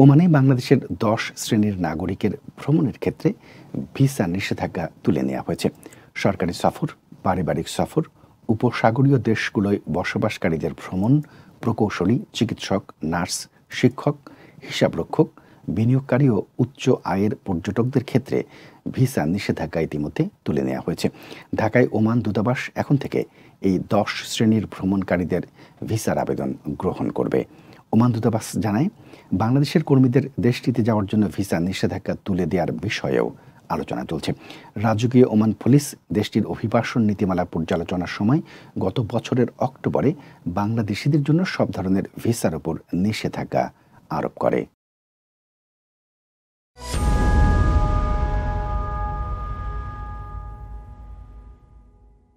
ওমানে বাংলাদেশের দশ শ্রেণীর নাগরিকের ভ্রমণের ক্ষেত্রে ভিসা নিষেধাজ্ঞা তুলে নেওয়া হয়েছে সরকারি সফর পারিবারিক সফর উপসাগরীয় দেশগুলোয় বসবাসকারীদের ভ্রমণ প্রকৌশলী চিকিৎসক নার্স শিক্ষক হিসাবরক্ষক বিনিয়োগকারী ও উচ্চ আয়ের পর্যটকদের ক্ষেত্রে ভিসা নিষেধাজ্ঞা ইতিমধ্যে তুলে নেওয়া হয়েছে ঢাকায় ওমান দূতাবাস এখন থেকে এই দশ শ্রেণীর ভ্রমণকারীদের ভিসার আবেদন গ্রহণ করবে ওমান দূতাবাস জানায় বাংলাদেশের কর্মীদের দেশটিতে যাওয়ার জন্য ভিসা নিষেধাজ্ঞা তুলে দেওয়ার বিষয়েও আলোচনা চলছে রাজকীয় ওমান পুলিশ দেশটির অভিবাসন নীতিমালা পর্যালোচনার সময় গত বছরের অক্টোবরে বাংলাদেশিদের জন্য সব ধরনের ভিসার উপর নিষেধাজ্ঞা আরোপ করে